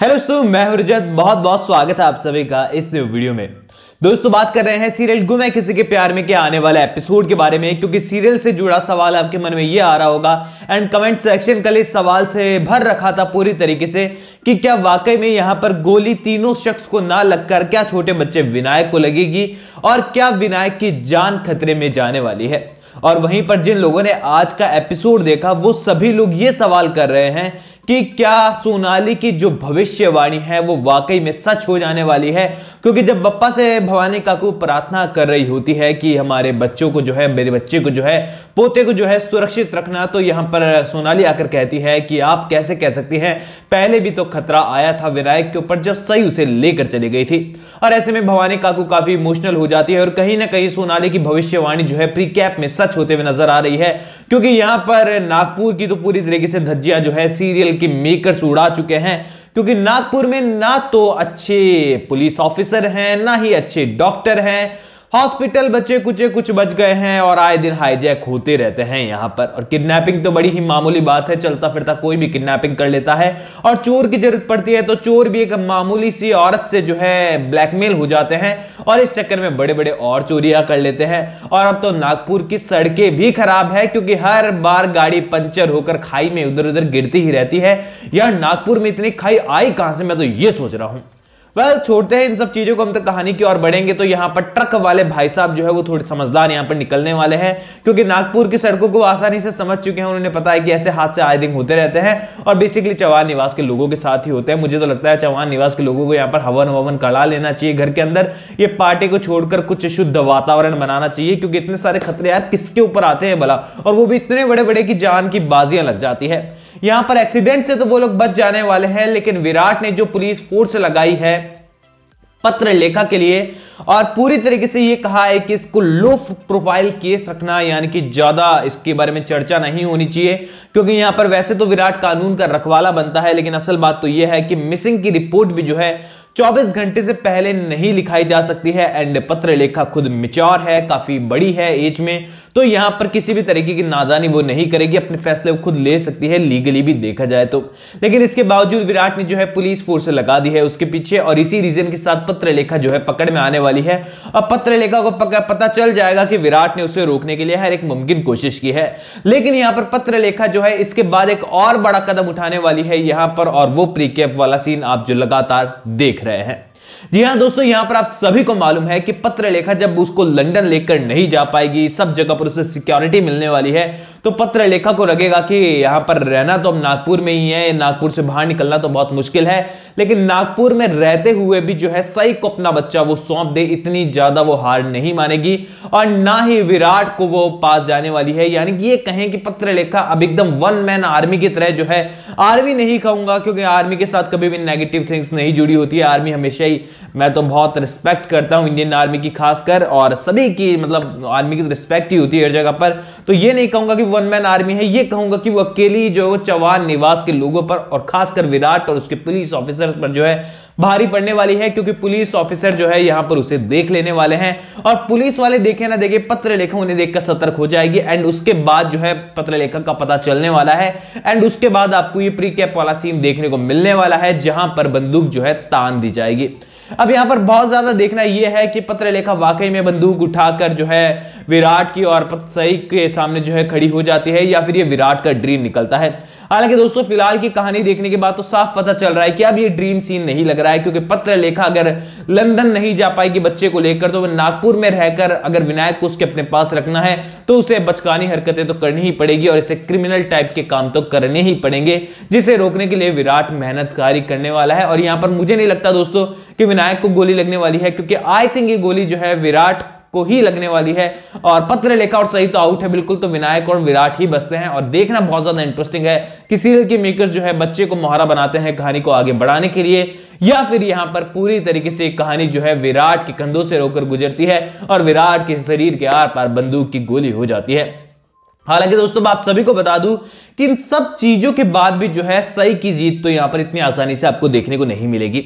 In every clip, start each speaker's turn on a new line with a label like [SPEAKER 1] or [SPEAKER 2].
[SPEAKER 1] hello दोस्तों मैं हरजत बहुत बहुत स्वागत है आप सभी का इस न्यू वीडियो में दोस्तों बात कर रहे हैं सीरियल गुम है किसी के प्यार में के आने वाले एपिसोड के बारे में क्योंकि सीरियल से जुड़ा सवाल आपके मन में ये आ रहा होगा एंड कमेंट सेक्शन कल इस सवाल से भर रखा था पूरी तरीके से कि क्या वाकई में यहाँ पर गोली तीनों शख्स को ना लगकर क्या छोटे बच्चे विनायक को लगेगी और क्या विनायक की जान खतरे में जाने वाली है और वहीं पर जिन लोगों ने आज का एपिसोड देखा वो सभी लोग ये सवाल कर रहे हैं कि क्या सोनाली की जो भविष्यवाणी है वो वाकई में सच हो जाने वाली है क्योंकि जब बप्पा से भवानी काकू प्रार्थना कर रही होती है कि हमारे बच्चों को जो है मेरे बच्चे को जो है पोते को जो है सुरक्षित रखना तो यहाँ पर सोनाली आकर कहती है कि आप कैसे कह सकती हैं पहले भी तो खतरा आया था विनायक के ऊपर जब सही उसे लेकर चली गई थी और ऐसे में भवानी काकू काफी इमोशनल हो जाती है और कहीं ना कहीं सोनाली की भविष्यवाणी जो है प्री कैप में सच होते हुए नजर आ रही है क्योंकि यहाँ पर नागपुर की तो पूरी तरीके से धज्जियां जो है सीरियल कि मेकर्स उड़ा चुके हैं क्योंकि नागपुर में ना तो अच्छे पुलिस ऑफिसर हैं ना ही अच्छे डॉक्टर हैं हॉस्पिटल बच्चे कुछ कुछ बच गए हैं और आए दिन हाईजैक होते रहते हैं यहाँ पर और किडनैपिंग तो बड़ी ही मामूली बात है चलता फिरता कोई भी किडनैपिंग कर लेता है और चोर की जरूरत पड़ती है तो चोर भी एक मामूली सी औरत से जो है ब्लैकमेल हो जाते हैं और इस चक्कर में बड़े बड़े और चोरियां कर लेते हैं और अब तो नागपुर की सड़कें भी खराब है क्योंकि हर बार गाड़ी पंचर होकर खाई में उधर उधर गिरती ही रहती है यार नागपुर में इतनी खाई आई कहां से मैं तो ये सोच रहा हूं वेल छोड़ते हैं इन सब चीजों को हम तक कहानी की ओर बढ़ेंगे तो यहाँ पर ट्रक वाले भाई साहब जो है वो थोड़े समझदार यहाँ पर निकलने वाले हैं क्योंकि नागपुर की सड़कों को आसानी से समझ चुके हैं उन्होंने पता है कि ऐसे हादसे आए दिन होते रहते हैं और बेसिकली चौहान निवास के लोगों के साथ ही होते हैं मुझे तो लगता है चौहान निवास के लोगों को यहाँ पर हवन ववन करा लेना चाहिए घर के अंदर ये पार्टी को छोड़कर कुछ शुद्ध वातावरण बनाना चाहिए क्योंकि इतने सारे खतरे यार किसके ऊपर आते हैं भला और वो भी इतने बड़े बड़े की जान की बाजियां लग जाती है यहां पर एक्सीडेंट से तो वो लोग बच जाने वाले हैं लेकिन विराट ने जो पुलिस फोर्स लगाई है पत्र लेखा के लिए और पूरी तरीके से ये कहा है कि इसको लो प्रोफाइल केस रखना यानी कि ज़्यादा इसके बारे में चर्चा नहीं होनी चाहिए क्योंकि यहां पर वैसे तो विराट कानून का रखवाला बनता है लेकिन असल बात तो यह है कि मिसिंग की रिपोर्ट भी जो है 24 घंटे से पहले नहीं लिखाई जा सकती है एंड पत्र लेखा खुद मिच्योर है काफी बड़ी है एज में तो यहां पर किसी भी तरीके की नादानी वो नहीं करेगी अपने फैसले खुद ले सकती है लीगली भी देखा जाए तो लेकिन इसके बावजूद विराट ने जो है पुलिस फोर्स लगा दी है उसके पीछे और इसी रीजन के साथ पत्र लेखा जो है पकड़ में आने वाली है और पत्र लेखा को पता चल जाएगा कि विराट ने उसे रोकने के लिए हर एक मुमकिन कोशिश की है लेकिन यहां पर पत्र लेखा जो है इसके बाद एक और बड़ा कदम उठाने वाली है यहां पर और वो प्रीकेप वाला सीन आप जो लगातार देख रहे tre जी हाँ दोस्तों यहां पर आप सभी को मालूम है कि पत्र लेखा जब उसको लंदन लेकर नहीं जा पाएगी सब जगह पर उसे सिक्योरिटी मिलने वाली है तो पत्र लेखा को लगेगा कि यहां पर रहना तो अब नागपुर में ही है नागपुर से बाहर निकलना तो बहुत मुश्किल है लेकिन नागपुर में रहते हुए भी जो है सई को अपना बच्चा वो सौंप दे इतनी ज्यादा वो हार नहीं मानेगी और ना ही विराट को वो पास जाने वाली है यानी कि ये कहें कि पत्र लेखा अब एकदम वन मैन आर्मी की तरह जो है आर्मी नहीं कहूंगा क्योंकि आर्मी के साथ कभी भी नेगेटिव थिंग्स नहीं जुड़ी होती है आर्मी हमेशा ही मैं तो बहुत रिस्पेक्ट करता हूँ इंडियन आर्मी की खासकर और सभी की मतलब आर्मी की तो रिस्पेक्ट ही होती है हर जगह पर तो ये नहीं कहूँगा कि वन मैन आर्मी है ये कहूँगा कि वो अकेली जो चौहान निवास के लोगों पर और खासकर विराट और उसके पुलिस ऑफिसर पर जो है भारी पड़ने वाली है क्योंकि पुलिस ऑफिसर जो है यहाँ पर उसे देख लेने वाले हैं और पुलिस वाले देखे ना देखे पत्र लेखा उन्हें देखकर सतर्क हो जाएगी एंड उसके बाद जो है पत्र लेखक का पता चलने वाला है एंड उसके बाद आपको ये प्री कैप वाला सीन देखने को मिलने वाला है जहां पर बंदूक जो है तान दी जाएगी अब यहां पर बहुत ज्यादा देखना यह है कि पत्र लेखा वाकई में बंदूक उठाकर जो है विराट की और सही के सामने जो है खड़ी हो जाती है या फिर ये विराट का ड्रीम निकलता है हालांकि दोस्तों फिलहाल की कहानी देखने के बाद तो साफ पता चल रहा है कि अब ये ड्रीम सीन नहीं लग रहा है क्योंकि पत्र लेखा अगर लंदन नहीं जा पाएगी बच्चे को लेकर तो नागपुर में रहकर अगर विनायक को उसके अपने पास रखना है तो उसे बचकानी हरकतें तो करनी ही पड़ेगी और इसे क्रिमिनल टाइप के काम तो करने ही पड़ेंगे जिसे रोकने के लिए विराट मेहनत करने वाला है और यहां पर मुझे नहीं लगता दोस्तों कि विनायक को गोली लगने वाली है क्योंकि आई थिंक ये गोली जो है विराट को ही लगने वाली है और पत्र लेखा और सही तो आउट है बिल्कुल तो विनायक और विराट ही बसते हैं और देखना बहुत ज़्यादा इंटरेस्टिंग है कि सीरियल के मेकर्स जो है बच्चे को मोहरा बनाते हैं कहानी को आगे बढ़ाने के लिए या फिर यहाँ पर पूरी तरीके से कहानी जो है विराट के कंधों से रोकर गुजरती है और विराट के शरीर के आर पार बंदूक की गोली हो जाती है हालांकि दोस्तों मैं आप सभी को बता दूं कि इन सब चीजों के बाद भी जो है सही की जीत तो यहां पर इतनी आसानी से आपको देखने को नहीं मिलेगी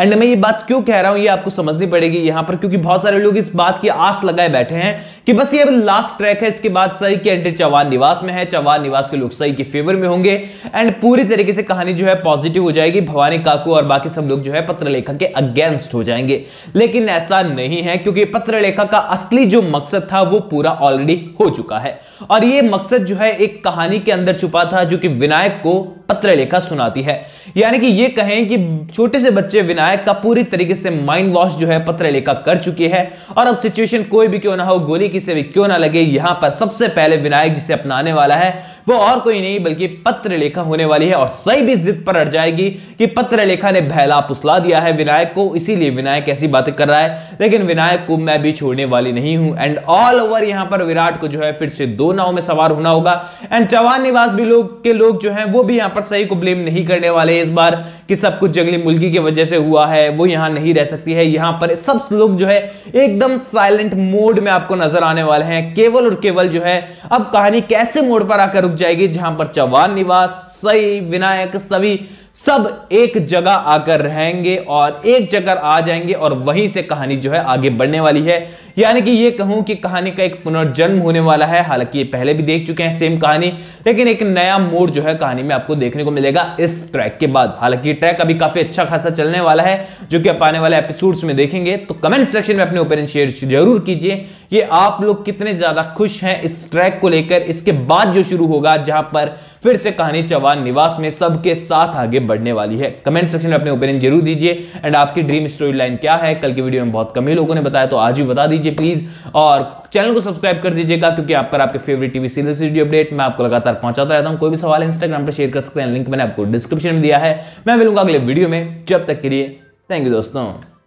[SPEAKER 1] एंड मैं ये बात क्यों कह रहा हूं ये आपको समझनी पड़ेगी यहां पर क्योंकि बहुत सारे लोग इस बात की आस लगाए बैठे हैं कि बस ये लास्ट ट्रैक है इसके बाद सही की एंट्री चवान निवास में है चवान निवास के लोग सही के फेवर में होंगे एंड पूरी तरीके से कहानी जो है पॉजिटिव हो जाएगी भवानी काकू और बाकी सब लोग जो है पत्र लेखक के अगेंस्ट हो जाएंगे लेकिन ऐसा नहीं है क्योंकि पत्र लेखक का असली जो मकसद था वो पूरा ऑलरेडी हो चुका है और ये मकसद जो है एक कहानी के अंदर छुपा था जो कि विनायक को पत्र लेखा सुनाती है यानी कि ये कहें कि छोटे से बच्चे विनायक का पूरी तरीके से माइंड वॉश जो है पत्र लेखा कर चुकी है और अब सिचुएशन कोई भी क्यों ना हो गोली किसी भी क्यों ना लगे यहां पर सबसे पहले विनायक जिसे अपनाने वाला है वो और कोई नहीं बल्कि पत्र लेखा होने वाली है और सही भी जिद पर अट जाएगी कि पत्र लेखा ने बहला पुसला दिया है विनायक को इसीलिए विनायक ऐसी बातें कर रहा है लेकिन विनायक को मैं भी छोड़ने वाली नहीं हूं एंड ऑल ओवर यहां पर विराट को जो है फिर से दो नाव में सवार होना होगा एंड चौहान निवास भी लोग के लोग जो है वो भी यहां पर सही को ब्लेम नहीं करने वाले इस बार कि सब कुछ जंगली मुर्गी की वजह से हुआ है वो यहां नहीं रह सकती है यहां पर सब लोग जो है एकदम साइलेंट मोड में आपको नजर आने वाले हैं केवल और केवल जो है अब कहानी कैसे मोड पर आकर रुक जाएगी जहां पर चौहान निवास सही विनायक सभी सब एक जगह आकर रहेंगे और एक जगह आ जाएंगे और वहीं से कहानी जो है आगे बढ़ने वाली है यानी कि ये कहूं कि कहानी का एक पुनर्जन्म होने वाला है हालांकि ये पहले भी देख चुके हैं सेम कहानी लेकिन एक नया मोड जो है कहानी में आपको देखने को मिलेगा इस ट्रैक के बाद हालांकि ट्रैक अभी काफ़ी अच्छा खासा चलने वाला है जो कि आप आने वाले एपिसोड्स में देखेंगे तो कमेंट सेक्शन में अपने ओपिनियन शेयर जरूर कीजिए ये आप लोग कितने ज़्यादा खुश हैं इस ट्रैक को लेकर इसके बाद जो शुरू होगा जहां पर फिर से कहानी चौहान निवास में सबके साथ आगे बढ़ने वाली है कमेंट सेक्शन में अपने ओपिनियन जरूर दीजिए एंड आपकी ड्रीम स्टोरी लाइन क्या है कल की वीडियो में बहुत कम ही लोगों ने बताया तो आज भी बता दीजिए दीजिए प्लीज़ और चैनल को सब्सक्राइब कर दीजिएगा क्योंकि आप पर आपके फेवरेट टीवी से जुड़ी अपडेट मैं आपको लगातार पहुंचाता रहता हूं कोई भी सवाल इंस्टाग्राम पर शेयर कर सकते हैं लिंक मैंने आपको डिस्क्रिप्शन में दिया है मैं मिलूंगा अगले वीडियो में जब तक के लिए थैंक यू दोस्तों